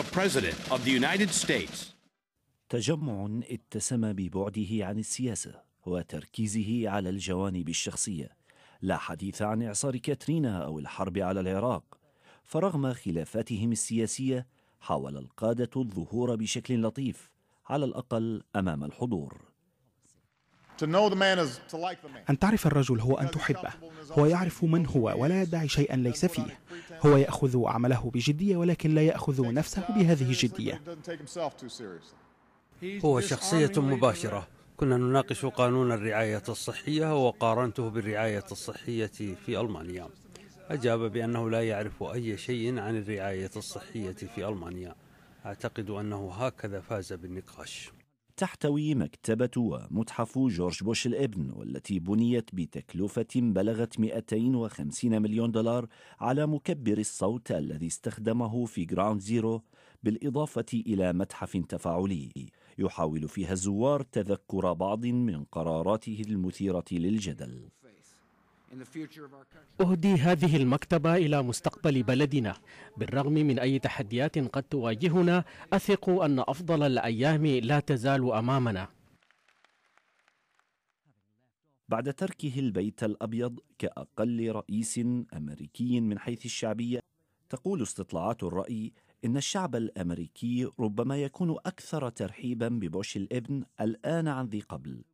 The President of the United States. تجمع اتسم ببعده عن السياسة وتركيزه على الجوانب الشخصية لا حديث عن إعصار كاترينا أو الحرب على العراق فرغم خلافاتهم السياسية حاول القادة الظهور بشكل لطيف على الأقل أمام الحضور أن تعرف الرجل هو أن تحبه هو يعرف من هو ولا يدعي شيئا ليس فيه هو يأخذ عمله بجدية ولكن لا يأخذ نفسه بهذه الجدية هو شخصية مباشرة كنا نناقش قانون الرعاية الصحية وقارنته بالرعاية الصحية في ألمانيا أجاب بأنه لا يعرف أي شيء عن الرعاية الصحية في ألمانيا أعتقد أنه هكذا فاز بالنقاش تحتوي مكتبة ومتحف جورج بوش الابن والتي بنيت بتكلفة بلغت 250 مليون دولار على مكبر الصوت الذي استخدمه في جراوند زيرو بالإضافة إلى متحف تفاعلي يحاول فيها الزوار تذكر بعض من قراراته المثيرة للجدل أهدي هذه المكتبة إلى مستقبل بلدنا بالرغم من أي تحديات قد تواجهنا أثق أن أفضل الأيام لا تزال أمامنا بعد تركه البيت الأبيض كأقل رئيس أمريكي من حيث الشعبية تقول استطلاعات الرأي إن الشعب الأمريكي ربما يكون أكثر ترحيبا ببوش الابن الآن عن ذي قبل